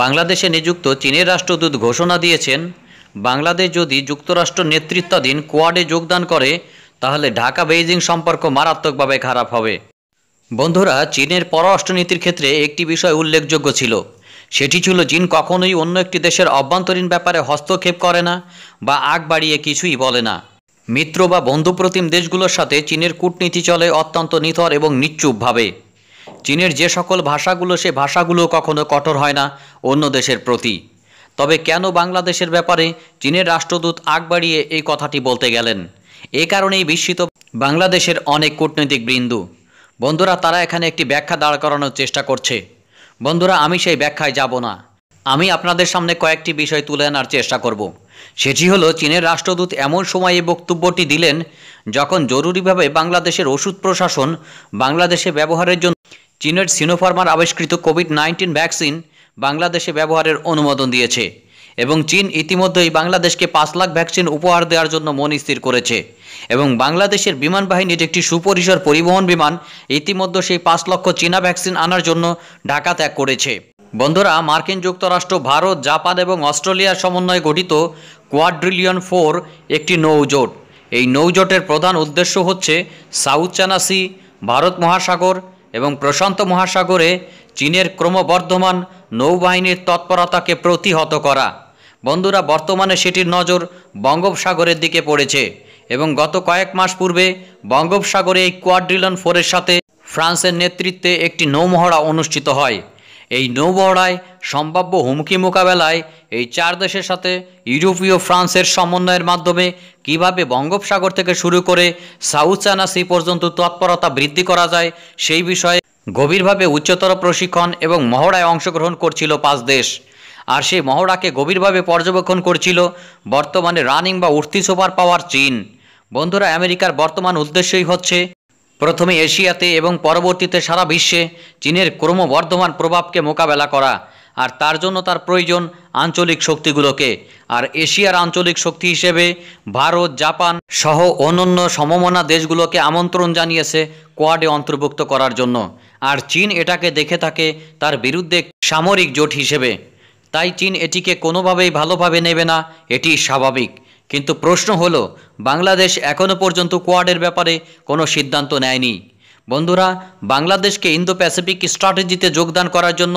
বাংলাদেশে নিযুক্ত চীনের রাষ্ট্রদূত ঘোষণা দিয়েছেন বাংলাদেশ যদি যুক্তরাষ্ট্র নেতৃত্বাধীন কোয়াডে যোগদান করে তাহলে ঢাকা বেইজিং সম্পর্ক মারাত্মকভাবে খারাপ হবে বন্ধুরা চীনের পররাষ্ট্রনীতির ক্ষেত্রে একটি বিষয় উল্লেখযোগ্য ছিল সেটি ছিল চীন কখনোই অন্য একটি দেশের অভ্যন্তরীণ ব্যাপারে হস্তক্ষেপ করে না বা আগ বাড়িয়ে কিছুই বলে না মিত্র বা বন্ধুপ্রতিম দেশগুলোর সাথে চীনের কূটনীতি চলে অত্যন্ত নিথর এবং নিশ্চুপভাবে চীনের যে সকল ভাষাগুলো সে ভাষাগুলো কখনো কঠোর হয় না অন্য দেশের প্রতি তবে কেন বাংলাদেশের ব্যাপারে চীনের রাষ্ট্রদূত আগ বাড়িয়ে এই কথাটি বলতে গেলেন এ কারণেই বিস্মিত বাংলাদেশের অনেক কূটনৈতিক বৃন্দু বন্ধুরা তারা এখানে একটি ব্যাখ্যা দাঁড় করানোর চেষ্টা করছে বন্ধুরা আমি সেই ব্যাখ্যায় যাব না আমি আপনাদের সামনে কয়েকটি বিষয় তুলে আনার চেষ্টা করব সেটি হলো চীনের রাষ্ট্রদূত এমন সময়ে বক্তব্যটি দিলেন যখন জরুরিভাবে বাংলাদেশের ওষুধ প্রশাসন বাংলাদেশে ব্যবহারের জন্য চীনের সিনোফার্মার আবিষ্কৃত কোভিড নাইন্টিন ভ্যাকসিন বাংলাদেশে ব্যবহারের অনুমোদন দিয়েছে এবং চীন ইতিমধ্যেই বাংলাদেশকে পাঁচ লাখ ভ্যাকসিন উপহার দেওয়ার জন্য মন স্থির করেছে এবং বাংলাদেশের বিমান বাহিনীর একটি সুপরিসর পরিবহন বিমান ইতিমধ্যে সেই পাঁচ লক্ষ চীনা ভ্যাকসিন আনার জন্য ঢাকা ত্যাগ করেছে বন্ধুরা মার্কিন যুক্তরাষ্ট্র ভারত জাপান এবং অস্ট্রেলিয়ার সমন্বয়ে গঠিত কোয়াড্রিলিয়ন ফোর একটি নৌজোট এই নৌজোটের প্রধান উদ্দেশ্য হচ্ছে সাউথ চানাসি ভারত মহাসাগর এবং প্রশান্ত মহাসাগরে চীনের ক্রমবর্ধমান নৌবাহিনীর তৎপরতাকে প্রতিহত করা বন্ধুরা বর্তমানে সেটির নজর বঙ্গোপসাগরের দিকে পড়েছে এবং গত কয়েক মাস পূর্বে বঙ্গোপসাগরে এই কোয়াড্রিলন ফোরের সাথে ফ্রান্সের নেতৃত্বে একটি নৌমহড়া অনুষ্ঠিত হয় এই নৌবহড়ায় সম্ভাব্য হুমকি মোকাবেলায় এই চার দেশের সাথে ইউরোপীয় ফ্রান্সের সমন্বয়ের মাধ্যমে কিভাবে বঙ্গোপসাগর থেকে শুরু করে সাউথ চায়না সি পর্যন্ত তৎপরতা বৃদ্ধি করা যায় সেই বিষয়ে গভীরভাবে উচ্চতর প্রশিক্ষণ এবং মহড়ায় অংশগ্রহণ করছিল পাঁচ দেশ আর সেই মহড়াকে গভীরভাবে পর্যবেক্ষণ করছিল বর্তমানে রানিং বা উঠতি সুপার পাওয়ার চীন বন্ধুরা আমেরিকার বর্তমান উদ্দেশ্যই হচ্ছে প্রথমে এশিয়াতে এবং পরবর্তীতে সারা বিশ্বে চীনের ক্রমবর্ধমান প্রভাবকে মোকাবেলা করা আর তার জন্য তার প্রয়োজন আঞ্চলিক শক্তিগুলোকে আর এশিয়ার আঞ্চলিক শক্তি হিসেবে ভারত জাপান সহ অন্যান্য সমমনা দেশগুলোকে আমন্ত্রণ জানিয়েছে কোয়াডে অন্তর্ভুক্ত করার জন্য আর চীন এটাকে দেখে থাকে তার বিরুদ্ধে সামরিক জোট হিসেবে তাই চীন এটিকে কোনোভাবেই ভালোভাবে নেবে না এটি স্বাভাবিক কিন্তু প্রশ্ন হলো বাংলাদেশ এখনও পর্যন্ত কোয়াডের ব্যাপারে কোনো সিদ্ধান্ত নেয়নি বন্ধুরা বাংলাদেশকে ইন্দো প্যাসিফিক স্ট্র্যাটেজিতে যোগদান করার জন্য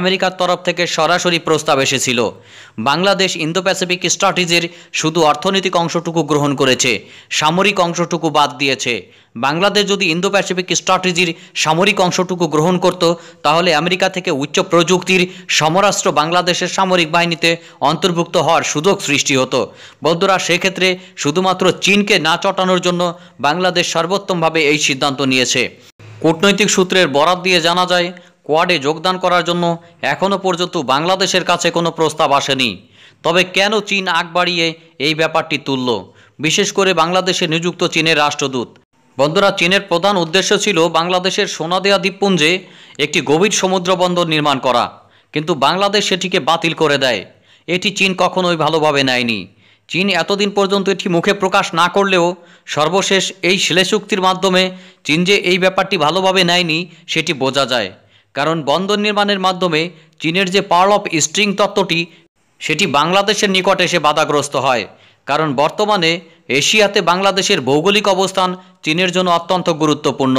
আমেরিকার তরফ থেকে সরাসরি প্রস্তাব এসেছিল বাংলাদেশ ইন্দো প্যাসিফিক স্ট্র্যাটেজির শুধু অর্থনৈতিক অংশটুকু গ্রহণ করেছে সামরিক অংশটুকু বাদ দিয়েছে বাংলাদেশ যদি ইন্দো প্যাসিফিক স্ট্র্যাটেজির সামরিক অংশটুকু গ্রহণ করত তাহলে আমেরিকা থেকে উচ্চ প্রযুক্তির সমরাষ্ট্র বাংলাদেশের সামরিক বাহিনীতে অন্তর্ভুক্ত হওয়ার সুযোগ সৃষ্টি হতো বন্ধুরা সেক্ষেত্রে শুধুমাত্র চীনকে না চটানোর জন্য বাংলাদেশ সর্বোত্তমভাবে এই সিদ্ধান্ত নিয়েছে কূটনৈতিক সূত্রের বরাত দিয়ে জানা যায় কোয়াডে যোগদান করার জন্য এখনও পর্যন্ত বাংলাদেশের কাছে কোনো প্রস্তাব আসেনি তবে কেন চীন আগ বাড়িয়ে এই ব্যাপারটি তুলল বিশেষ করে বাংলাদেশে নিযুক্ত চীনের রাষ্ট্রদূত বন্ধুরা চীনের প্রধান উদ্দেশ্য ছিল বাংলাদেশের সোনাদেয়া দ্বীপপুঞ্জে একটি গভীর সমুদ্র বন্দর নির্মাণ করা কিন্তু বাংলাদেশ সেটিকে বাতিল করে দেয় এটি চীন কখনোই ভালোভাবে নেয়নি চীন এতদিন পর্যন্ত এটি মুখে প্রকাশ না করলেও সর্বশেষ এই শিলে চুক্তির মাধ্যমে চীন যে এই ব্যাপারটি ভালোভাবে নেয়নি সেটি বোঝা যায় কারণ বন্দর নির্মাণের মাধ্যমে চীনের যে পার্ল অফ স্ট্রিং তত্ত্বটি সেটি বাংলাদেশের নিকট এসে বাধাগ্রস্ত হয় কারণ বর্তমানে এশিয়াতে বাংলাদেশের ভৌগোলিক অবস্থান চীনের জন্য অত্যন্ত গুরুত্বপূর্ণ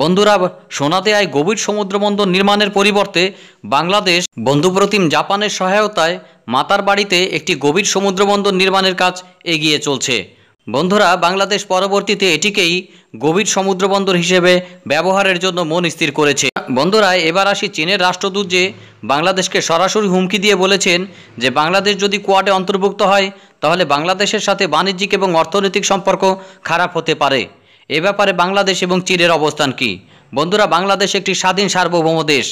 বন্ধুরা সোনাতে আয় গভীর সমুদ্রবন্দর নির্মাণের পরিবর্তে বাংলাদেশ বন্ধুপ্রতিম জাপানের সহায়তায় মাতার বাড়িতে একটি গভীর সমুদ্রবন্দর নির্মাণের কাজ এগিয়ে চলছে বন্ধুরা বাংলাদেশ পরবর্তীতে এটিকেই গভীর সমুদ্রবন্দর হিসেবে ব্যবহারের জন্য মন স্থির করেছে বন্ধুরা এবার আসি চীনের রাষ্ট্রদূত যে বাংলাদেশকে সরাসরি হুমকি দিয়ে বলেছেন যে বাংলাদেশ যদি কোয়াডে অন্তর্ভুক্ত হয় তাহলে বাংলাদেশের সাথে বাণিজ্যিক এবং অর্থনৈতিক সম্পর্ক খারাপ হতে পারে এ ব্যাপারে বাংলাদেশ এবং চীনের অবস্থান কী বন্ধুরা বাংলাদেশ একটি স্বাধীন সার্বভৌম দেশ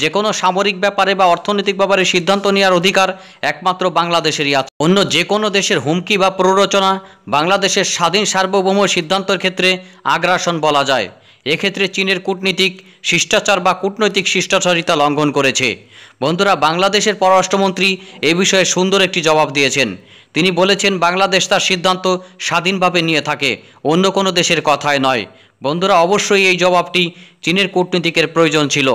যে কোনো সামরিক ব্যাপারে বা অর্থনৈতিক ব্যাপারে সিদ্ধান্ত নেওয়ার অধিকার একমাত্র বাংলাদেশেরই আছে অন্য যে কোনো দেশের হুমকি বা প্ররোচনা বাংলাদেশের স্বাধীন সার্বভৌম সিদ্ধান্তের ক্ষেত্রে আগ্রাসন বলা যায় এক্ষেত্রে চীনের কূটনীতিক শিষ্টাচার বা কূটনৈতিক শিষ্টাচারিতা লঙ্ঘন করেছে বন্ধুরা বাংলাদেশের পররাষ্ট্রমন্ত্রী এ বিষয়ে সুন্দর একটি জবাব দিয়েছেন তিনি বলেছেন বাংলাদেশ তার সিদ্ধান্ত স্বাধীনভাবে নিয়ে থাকে অন্য কোনো দেশের কথায় নয় বন্ধুরা অবশ্যই এই জবাবটি চীনের কূটনীতিকের প্রয়োজন ছিল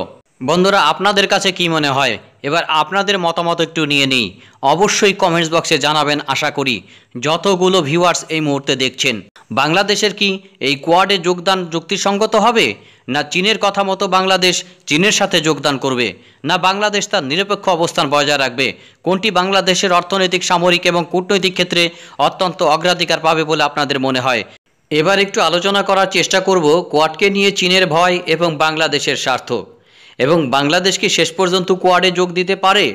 বন্ধুরা আপনাদের কাছে কি মনে হয় এবার আপনাদের মতামত একটু নিয়ে নিই অবশ্যই কমেন্টস বক্সে জানাবেন আশা করি যতগুলো ভিউয়ার্স এই মুহূর্তে দেখছেন বাংলাদেশের কি এই কোয়াডে যোগদান যুক্তিসঙ্গত হবে না চীনের কথা মতো বাংলাদেশ চীনের সাথে যোগদান করবে না বাংলাদেশ তার নিরপেক্ষ অবস্থান বজায় রাখবে কোনটি বাংলাদেশের অর্থনৈতিক সামরিক এবং কূটনৈতিক ক্ষেত্রে অত্যন্ত অগ্রাধিকার পাবে বলে আপনাদের মনে হয় এবার একটু আলোচনা করার চেষ্টা করব কোয়াডকে নিয়ে চীনের ভয় এবং বাংলাদেশের স্বার্থ এবং বাংলাদেশ কি শেষ পর্যন্ত কোয়াডে যোগ দিতে পারে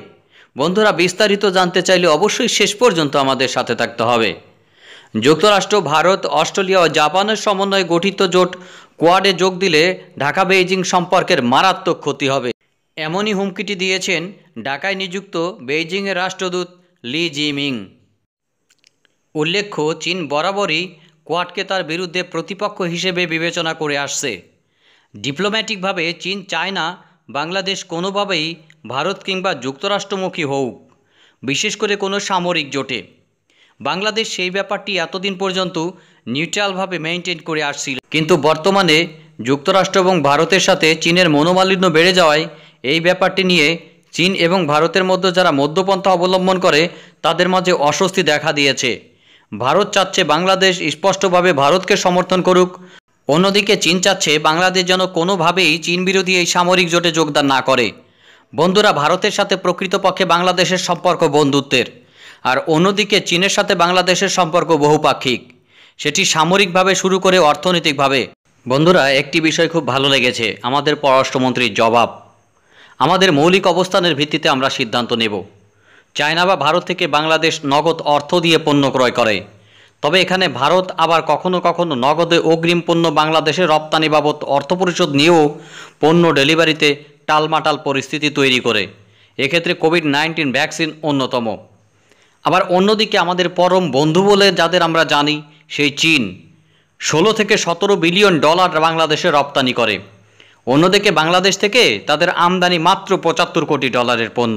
বন্ধুরা বিস্তারিত জানতে চাইলে অবশ্যই শেষ পর্যন্ত আমাদের সাথে থাকতে হবে যুক্তরাষ্ট্র ভারত অস্ট্রেলিয়া ও জাপানের সমন্বয়ে গঠিত জোট কোয়াডে যোগ দিলে ঢাকা বেইজিং সম্পর্কের মারাত্মক ক্ষতি হবে এমনই হুমকিটি দিয়েছেন ঢাকায় নিযুক্ত বেইজিংয়ের রাষ্ট্রদূত লি জিমিং উল্লেখ্য চীন বরাবরই কোয়াডকে তার বিরুদ্ধে প্রতিপক্ষ হিসেবে বিবেচনা করে আসছে ডিপ্লোম্যাটিকভাবে চীন চায় না বাংলাদেশ কোনোভাবেই ভারত কিংবা যুক্তরাষ্ট্রমুখী হোক বিশেষ করে কোনো সামরিক জোটে বাংলাদেশ সেই ব্যাপারটি এতদিন পর্যন্ত নিউট্রালভাবে মেনটেন করে আসছিল কিন্তু বর্তমানে যুক্তরাষ্ট্র এবং ভারতের সাথে চীনের মনোমালিন্য বেড়ে যাওয়ায় এই ব্যাপারটি নিয়ে চীন এবং ভারতের মধ্যে যারা মধ্যপন্থা অবলম্বন করে তাদের মাঝে অস্বস্তি দেখা দিয়েছে ভারত চাচ্ছে বাংলাদেশ স্পষ্টভাবে ভারতকে সমর্থন করুক অন্যদিকে চীন চাচ্ছে বাংলাদেশ যেন কোনোভাবেই চীন বিরোধী এই সামরিক জোটে যোগদান না করে বন্ধুরা ভারতের সাথে প্রকৃতপক্ষে বাংলাদেশের সম্পর্ক বন্ধুত্বের আর অন্যদিকে চীনের সাথে বাংলাদেশের সম্পর্ক বহুপাক্ষিক সেটি সামরিকভাবে শুরু করে অর্থনৈতিকভাবে বন্ধুরা একটি বিষয় খুব ভালো লেগেছে আমাদের পররাষ্ট্রমন্ত্রীর জবাব আমাদের মৌলিক অবস্থানের ভিত্তিতে আমরা সিদ্ধান্ত নেব চায়না বা ভারত থেকে বাংলাদেশ নগদ অর্থ দিয়ে পণ্য ক্রয় করে তবে এখানে ভারত আবার কখনো কখনো নগদে অগ্রিম পণ্য বাংলাদেশে রপ্তানি বাবদ অর্থ পরিশোধ নিয়েও পণ্য ডেলিভারিতে টালমাটাল পরিস্থিতি তৈরি করে এক্ষেত্রে কোভিড নাইন্টিন ভ্যাকসিন অন্যতম আবার অন্যদিকে আমাদের পরম বন্ধু বলে যাদের আমরা জানি সেই চীন ষোলো থেকে সতেরো বিলিয়ন ডলার বাংলাদেশে রপ্তানি করে অন্যদিকে বাংলাদেশ থেকে তাদের আমদানি মাত্র পঁচাত্তর কোটি ডলারের পণ্য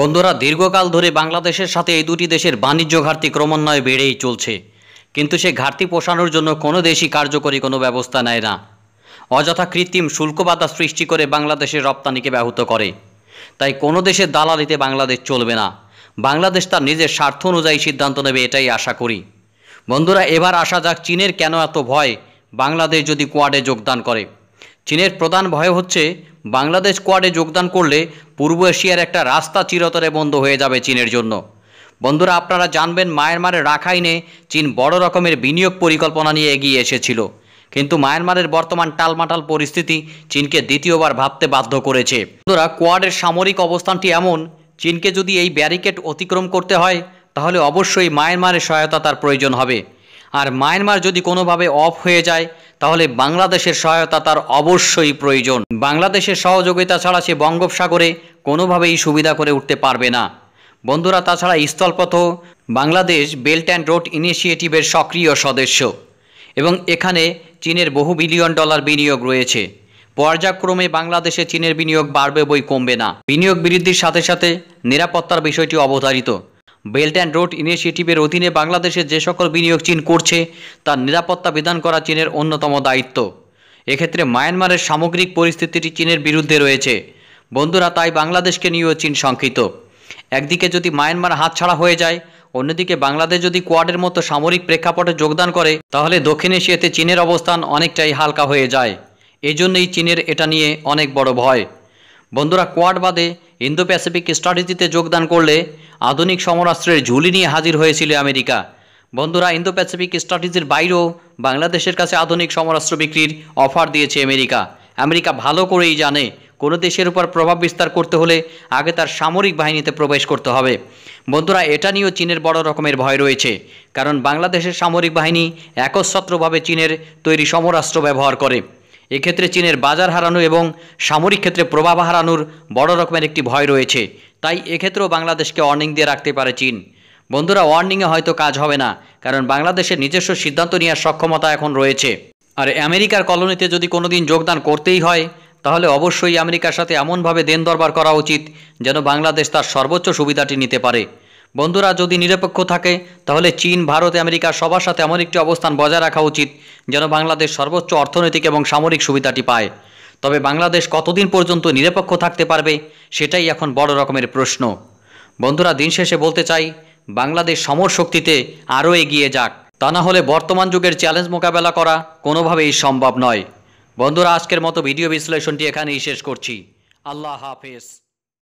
বন্ধুরা দীর্ঘকাল ধরে বাংলাদেশের সাথে এই দুটি দেশের বাণিজ্য ঘাটতি ক্রমান্বয়ে বেড়েই চলছে কিন্তু সে ঘাটতি পোষানোর জন্য কোনো দেশই কার্যকরী কোনো ব্যবস্থা নেয় না অযথা কৃত্রিম শুল্ক বাধা সৃষ্টি করে বাংলাদেশের রপ্তানিকে ব্যাহত করে তাই কোনো দেশের দালালিতে বাংলাদেশ চলবে না বাংলাদেশ তার নিজের স্বার্থ অনুযায়ী সিদ্ধান্ত নেবে এটাই আশা করি বন্ধুরা এবার আসা যাক চীনের কেন এত ভয় বাংলাদেশ যদি কোয়াডে যোগদান করে চীনের প্রধান ভয় হচ্ছে বাংলাদেশ স্কোয়াডে যোগদান করলে পূর্ব এশিয়ার একটা রাস্তা চিরতরে বন্ধ হয়ে যাবে চীনের জন্য বন্ধুরা আপনারা জানবেন মায়ানমারের রাখাইনে চীন বড় রকমের বিনিয়োগ পরিকল্পনা নিয়ে এগিয়ে এসেছিল কিন্তু মায়ানমারের বর্তমান টালমাটাল পরিস্থিতি চীনকে দ্বিতীয়বার ভাবতে বাধ্য করেছে বন্ধুরা কোয়াডের সামরিক অবস্থানটি এমন চীনকে যদি এই ব্যারিকেড অতিক্রম করতে হয় তাহলে অবশ্যই মায়ানমারের সহায়তা তার প্রয়োজন হবে আর মায়ানমার যদি কোনোভাবে অফ হয়ে যায় তাহলে বাংলাদেশের সহায়তা তার অবশ্যই প্রয়োজন বাংলাদেশের সহযোগিতা ছাড়া সে বঙ্গোপসাগরে কোনোভাবেই সুবিধা করে উঠতে পারবে না বন্ধুরা তাছাড়া স্থলপথ বাংলাদেশ বেল্ট অ্যান্ড রোড ইনিশিয়েটিভের সক্রিয় সদস্য এবং এখানে চীনের বহু বিলিয়ন ডলার বিনিয়োগ রয়েছে পর্যায়ক্রমে বাংলাদেশে চীনের বিনিয়োগ বাড়বে বই কমবে না বিনিয়োগ বৃদ্ধির সাথে সাথে নিরাপত্তার বিষয়টি অবধারিত বেল্ট অ্যান্ড রোড ইনিশিয়েটিভের অধীনে বাংলাদেশে যে সকল বিনিয়োগ চীন করছে তার নিরাপত্তা বিধান করা চীনের অন্যতম দায়িত্ব এক্ষেত্রে মায়ানমারের সামগ্রিক পরিস্থিতিটি চীনের বিরুদ্ধে রয়েছে বন্ধুরা তাই বাংলাদেশকে নিয়েও চীন শঙ্কিত একদিকে যদি মায়ানমার হাতছাড়া হয়ে যায় অন্যদিকে বাংলাদেশ যদি কোয়াডের মতো সামরিক প্রেক্ষাপটে যোগদান করে তাহলে দক্ষিণ এশিয়াতে চীনের অবস্থান অনেকটাই হালকা হয়ে যায় এজন্যই চীনের এটা নিয়ে অনেক বড় ভয় বন্ধুরা কোয়াড বাদে ইন্দো প্যাসিফিক স্ট্র্যাটেজিতে যোগদান করলে আধুনিক সমরাস্ত্রের ঝুলি নিয়ে হাজির হয়েছিল আমেরিকা বন্ধুরা ইন্দো প্যাসিফিক স্ট্র্যাটেজির বাইরেও বাংলাদেশের কাছে আধুনিক সমরাস্ত্র বিক্রির অফার দিয়েছে আমেরিকা আমেরিকা ভালো করেই জানে কোনো দেশের উপর প্রভাব বিস্তার করতে হলে আগে তার সামরিক বাহিনীতে প্রবেশ করতে হবে বন্ধুরা এটা নিয়েও চীনের বড় রকমের ভয় রয়েছে কারণ বাংলাদেশের সামরিক বাহিনী একচ্ছত্রভাবে চীনের তৈরি সমরাস্ত্র ব্যবহার করে এক্ষেত্রে চীনের বাজার হারানো এবং সামরিক ক্ষেত্রে প্রভাব হারানোর বড় রকমের একটি ভয় রয়েছে তাই এক্ষেত্রেও বাংলাদেশকে ওয়ার্নিং দিয়ে রাখতে পারে চীন বন্ধুরা ওয়ার্নিংয়ে হয়তো কাজ হবে না কারণ বাংলাদেশের নিজস্ব সিদ্ধান্ত নেওয়ার সক্ষমতা এখন রয়েছে আর আমেরিকার কলোনিতে যদি কোনোদিন যোগদান করতেই হয় তাহলে অবশ্যই আমেরিকার সাথে এমনভাবে দেন দরবার করা উচিত যেন বাংলাদেশ তার সর্বোচ্চ সুবিধাটি নিতে পারে বন্ধুরা যদি নিরপেক্ষ থাকে তাহলে চীন ভারত আমেরিকা সবার সাথে এমন একটি অবস্থান বজায় রাখা উচিত যেন বাংলাদেশ সর্বোচ্চ অর্থনৈতিক এবং সামরিক সুবিধাটি পায় তবে বাংলাদেশ কতদিন পর্যন্ত নিরপেক্ষ থাকতে পারবে সেটাই এখন বড় রকমের প্রশ্ন বন্ধুরা দিন শেষে বলতে চাই বাংলাদেশ সমর শক্তিতে আরও এগিয়ে যাক তা না হলে বর্তমান যুগের চ্যালেঞ্জ মোকাবেলা করা কোনোভাবেই সম্ভব নয় বন্ধুরা আজকের মতো ভিডিও বিশ্লেষণটি এখানেই শেষ করছি আল্লাহ হাফেজ